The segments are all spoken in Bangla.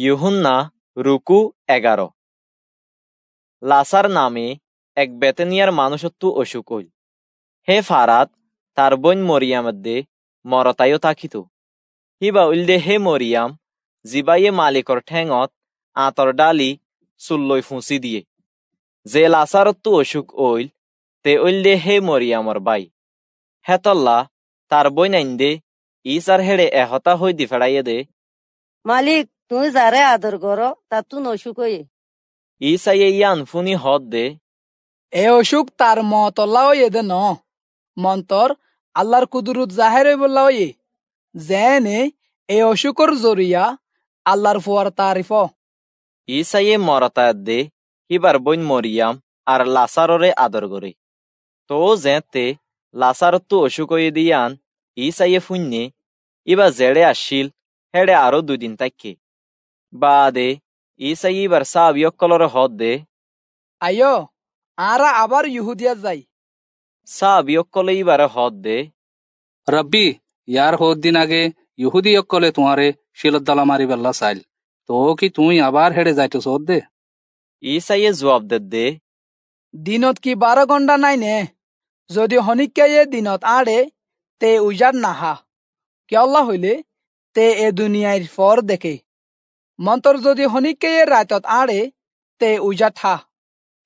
ইহুন্না রুকু এগারো লাসার নামে এক বেতেনিয়ার মানুষত্ব অসুকল হে ফারাত তার বোন দে মরতায়ও তাকিত হিবা উল্লে হে মরিয়াম জিবাইয়ে মালিকর ঠেঙত আঁতর ডালি সুল্লই ফুঁসি দিয়ে যে লাসারত্ব অসুক ঐল তে উল্দে হে মরিয়ামর বাই হেতল্লা তার বই নাইন দে ইসার হেড়ে এহতা হই দি ফেড়াইয়ে দে মালিক তুমি যারে আদর করো তা তু নসুকই ইসাই ইয়ান ফুনি হদ দে এ অসুখ তার মতল্লাও এদে ন মন্তর আল্লাহর কুদুরুত জাহের বললাও এ জেনে এ অসুখর জরিয়া আল্লাহর ফুয়ার তারিফ ইসাইয়ে মরতা দে কিবার বইন মরিয়াম আর লাসাররে আদর করে তো জেতে লাসার তু অসুকই দিয়ান ইসাইয়ে ফুন্যে ইবা জেড়ে আসিল হেড়ে আরো দুদিন তাইকে బాదే ఈసయి బర్సా হদ দে আয়ো আরা আবার ইহুদিয়া যাই সা আবিয়কলে হদ দে রব্বি ইয়ার দিন আগে ইহুদিয়কলে তোমারে শিলদ্দালা মারি বেলা সাইল তো কি তুই আবার হেড়ে যাইতেছ দে ইসাইয়ে জবাব দে দে দিনত কি বারো ঘন্টা নাই নে যদি হনিকাইয়ে দিনত আড়ে তে উজার নাহা কে আল্লাহ হইলে তে এ দুনিয়ার ফর দেখে মন্তৰ যদি শনিকেয়ে ৰাইতত আঁৰে তে উজা ঠা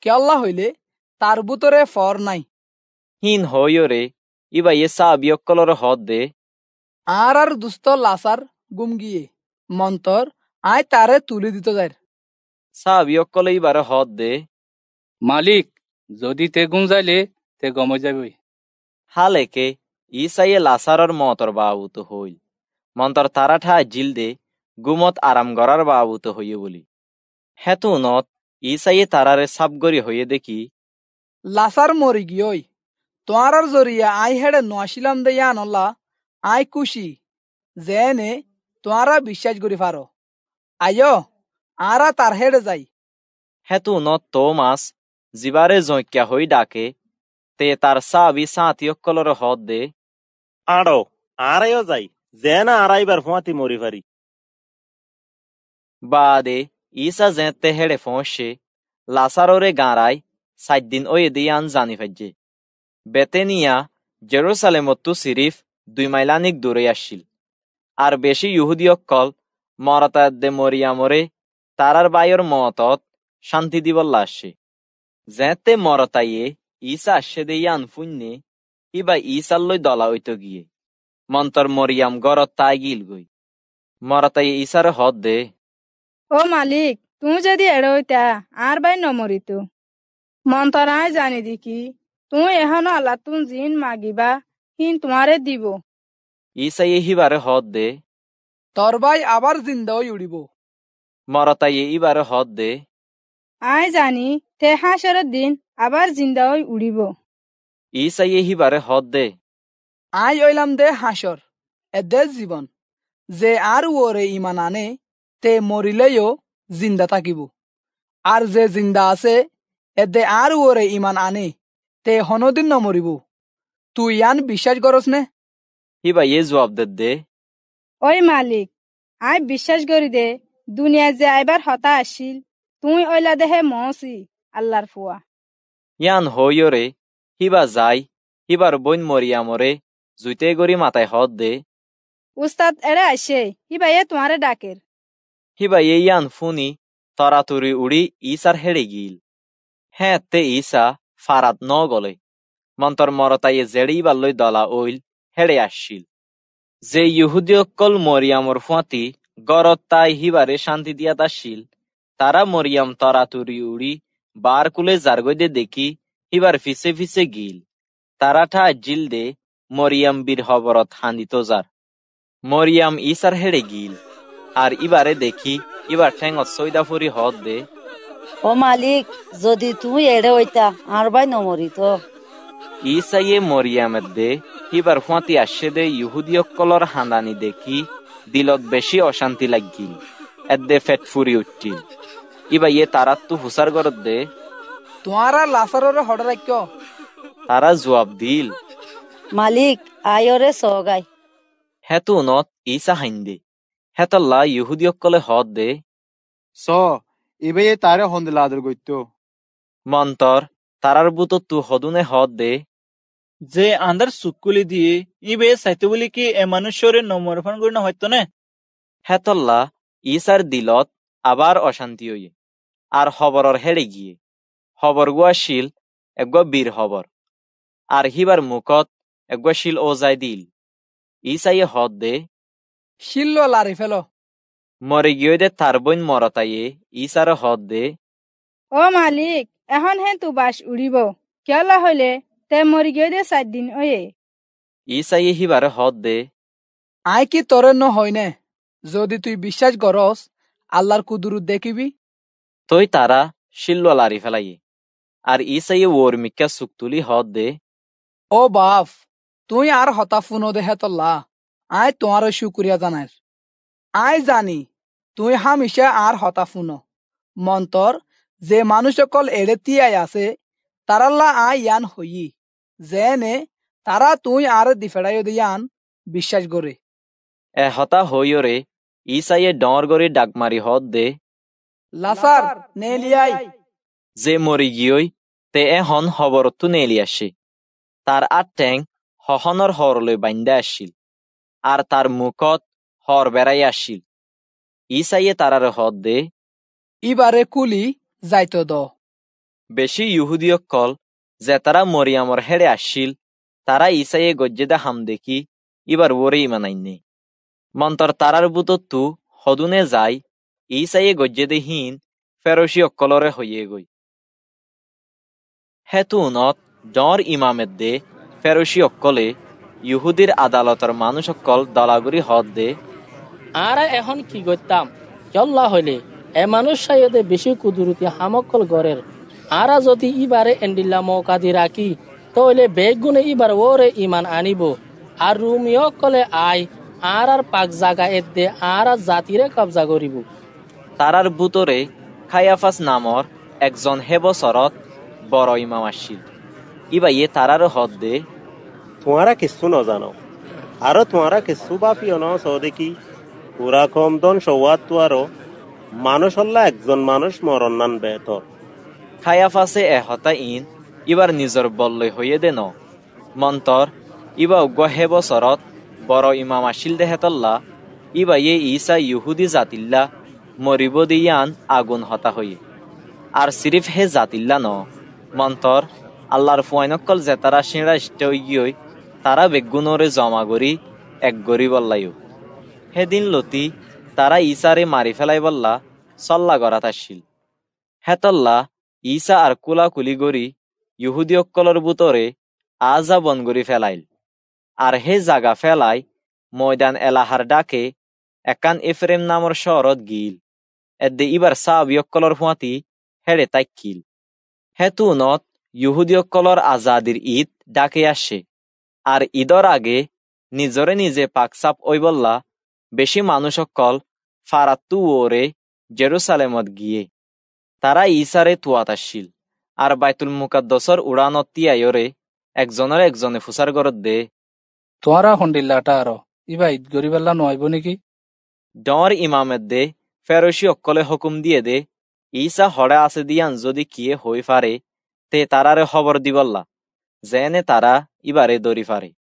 কেল্লা হইলে তাৰ বুতরে ফৰ নাই হিন হয়ৰে ইবা ইয়ে বিয়কলর হদ দে আর আর দুস্ত লাসার গুম গিয়ে মন্তর আয় তারে তুলে দিত যায় সা বিয়কলে ইবার হদ দে মালিক যদি তে গুম যাইলে তে গম যাবে হালেকে ইসাইয়ে লাসারর মতর বাউত হইল মন্তর তারাঠা জিল দে গুমত আরাম গড়ার আবুত হইয়ে বলি হেতু নত ইসাইয়ে তারারে সাবগরি হইয়ে দেখি লাসার মরি গিয়ই তোয়ারার জরিয়া আই হেড়ে নোয়াশিলাম দেয়া নলা আই খুশি জেনে তোয়ারা বিশ্বাস করি পারো আয়ো আরা তার হেড়ে যাই হেতু নত তো মাস জিবারে জৈক্যা হই ডাকে তে তার সাবি সাঁতি অক্কলর হদ দে আড়ো আড়াইও যাই জেনা আড়াইবার ফুঁয়াতি মরি ফারি বাদে Baade isazente herefonche Lazarore garay জানি oyediyan বেতেনিয়া Betenia Jerusalemottu সিরিফ দুই মাইলানিক দূরে আসছিল আর বেশি ইহুদি অকল মরাতাদ্দে মরিয়ামরে তারার বায়র মতত শান্তি দিবল্লা আসছে যেতে মরতাইয়ে ইসা আসে দেয়ান ফুন্নে ইবা লই দলা হইত গিয়ে মন্তর মরিয়াম গরত তাই গিল গই মরতাইয়ে ইসার হদ দে ও মালিক তুমি যদি এড়ে হইতা আর বাই নমরিত মন তরাই জানি দেখি তুমি এখনো আল্লাহ তুম জিন মাগিবা হিন তোমারে দিব ইসাই এহিবারে হদ দে তোর ভাই আবার জিন্দা হয়ে উড়িব মরতাই এবারে হদ দে আই জানি তে হাসরের দিন আবার জিন্দা হয়ে উড়িব ইসাই এহিবারে হদ দে আই ওইলাম দে হাসর এদের জীবন যে আর ওরে ইমান আনে তে মরিলেও জিন্দা থাকিব আর যে জিন্দা আছে এতে আর ওরে ইমান আনে তে হনদিন নমরিব তুই ইয়ান বিশ্বাস করস নে হি ভাই এ জবাব দে দে ওই মালিক আই বিশ্বাস করি দে দুনিয়া যে আইবার হতা আসিল তুই ওইলা দেহে মহসি আল্লাহর ফুয়া ইয়ান হইও রে হিবা যাই হিবার বইন মরিয়া মরে জুইতে গরি মাথায় হত দে উস্তাদ এড়ে আসে হিবা এ তোমারে ডাকের ইয়ান তরাতুরি উড়ি ইসার হেড়ে গিল হ্যাঁ তে ইসা ফারাত ন গলে মন্তর মরতাইয়ে জেড়েই বাল্লই দলা ওইল হেড়ে আসছিল যে কল মরিয়ামর ফুঁয়াতি গরত তাই হিবারে শান্তি দিয়া তাসিল তারা মরিয়াম তরাতুরি উড়ি বার কুলে জারগইদে দেখি হিবার ফিসে ফিসে গিল তারাঠা জিল দে মরিয়াম বীর হবরত হান্দি তোজার মরিয়াম ইসার হেড়ে গিল আর ইবারে দেখি ইবার ঠেঙত সৈদাফুরি হদ দে ও মালিক যদি তুই এড়ে হইতা আর ভাই নমরি তো ইসাইয়ে মরিয়ামের দে ইবার ফুঁতি আসছে দে ইহুদিয়কলর হাঁদানি দেখি দিলত বেশি অশান্তি লাগিল এদ্দে ফেট ফুরি উঠিল ইবা ইয়ে তারাত তু হুসার গরত দে তোমারা লাসাররে হড় রাখ তারা জবাব দিল মালিক আয়রে সগাই হেতু নত ইসা হাইন্দে হেতাল্লা হ্যাঁ, ইহুদিয়ক্কলে হদ দে স ইবেয়ে তারে হন্দলা আদর গৈত্য মন্তর তারার বুত তু হদুনে হদ দে যে আন্দার সুকুলি দিয়ে ইবে সাইতে বলি কি এ মানুষরে নমরফান করি না হয়তো না হ্যাঁ, হেতল্লা ইসার দিলত আবার অশান্তি হইয়ে আর হবরর হেড়ে গিয়ে হবর গুয়া শিল একগুয়া বীর হবর আর হিবার মুখত একগুয়া শিল ও যায় দিল ইসাইয়ে হদ দে শিল্ল লারি ফেল মরে গিয়ে দে তার বইন মরতাইয়ে ইসার হদ দে ও মালিক এখন হে তু বাস উড়িব কেলা হইলে তে মরি গিয়ে দে সাত দিন ওয়ে ইসাইয়ে হিবার হদ দে আই কি তোর ন হয় নে যদি তুই বিশ্বাস করস আল্লাহর কুদুরু দেখিবি তই তারা শিল্ল লারি ফেলাই আর ইসাইয়ে ওর মিক্কা সুক্তুলি হদ দে ও বাফ তুই আর হতা ফুনো দে লা আয় তোমার শুক্রিয়া জানার আয় জানি তুই হামিশা আর হতাফুন মন্তর যে মানুষ সকল এড়ে তিয়াই আছে তারাল্লা আয় ইয়ান হইয়ি যেনে তারা তুই আর দিফেড়াই দিয়ান বিশ্বাস করে এ হতা হইও রে ইসাইয়ে ডর গরি ডাকমারি হত দে লাসার নেলিয়াই যে মরি গিয়ই তে এহন হবর তু নেলি তার আর ট্যাং হহনর হরলৈ বাইন্দা আসিল আর তার মুখত হর বেড়াই আসিল ইসাইয়ে তারার হদ দে ইবারে কুলি যাইত দ বেশি ইহুদিয়ক কল যে তারা মরিয়ামর হেড়ে আসিল তারা ইসাইয়ে গজ্জেদা হাম দেখি ইবার ওরে ইমানাইনে মন্তর তারার বুতত তু হদুনে যাই ইসাইয়ে গজ্জেদে হীন ফেরসি অকলরে হইয়ে গই হেতু উনত ডর ইমামের দে ফেরসি অকলে ইহুদির আদালতের মানুষ সকল দলাগুরি হদ দে আর এখন কি করতাম জল্লা হইলে এ মানুষ সাইদে বেশি কুদুরুতি হামকল গড়ের আর যদি ইবারে এন্ডিল্লা দি রাখি তইলে বেগুনে ইবার ওরে ইমান আনিব আর রুমিও কলে আই আর আর পাক জাগা এত দে আর আর জাতিরে কবজা করিব তারার বুতরে খায়াফাস নামর একজন হেবসরত বড় ইমাম আসিল ইবাইয়ে তারারও হদ দে তোমারা কিছু নজানো আৰু তোমারা কিছু বাপিও ন দেখি পুরা কম দন সৌয়াত তোয়ারও মানুষ হল্লা একজন মানুষ মরণ নান বেতর খায়া ফাঁসে এহতা ইন ইবাৰ নিজৰ বল্লৈ হৈয়ে দে ন মন্তৰ ইবা গহে বছর বছৰত বৰ ইমাম আছিল দেহেতল্লা ইবা ইয়ে ইছা ইহুদি জাতিল্লা মৰিব দিয়ান আগুন হতা হই আর সিরিফ হে জাতিল্লা ন মন্তৰ আল্লাহর ফুয়াইনকল জেতাৰা চিৰা ইষ্ট তারা বেগুনরে জমা করি এক গরি বল্লাইও হেদিন লতি তারা ইসারে মারি ফেলাই বল্লা সল্লা গড়া তাসিল হেতল্লা ইসা আর কুলা কুলি গরি ইহুদি অক্কলর বুতরে আজা বন গরি ফেলাইল আর হে জাগা ফেলাই ময়দান এলাহার ডাকে একান এফরেম নামর শহরত গিল এদে ইবার সাব ইয়ক্কলর ফুঁয়াতি হেড়ে তাইকিল হেতু নত ইহুদি অক্কলর আজাদির ঈদ ডাকে আসে আর ঈদর আগে নিজরে নিজে পাকসাপ বললা বেশি মানুষ অকল ফারাত্তু ওরে জেরুসালেমত গিয়ে তারা ইসারে তুয়াত আসিল আর বাইতুল মুকাদ্দসর উড়ানত তিয়াইরে একজনের একজনে ফুসার গরত দে তোহারা হন্ডিল্লাটা আর ইবা ঈদ গরিবাল্লা নয়ব নাকি ডর ইমামের দে ফেরসি অকলে হুকুম দিয়ে দে ইসা হড়ে আছে দিয়ান যদি কিয়ে হই ফারে তে তারারে খবর দিবল্লা জেনে তারা ibaret do rifare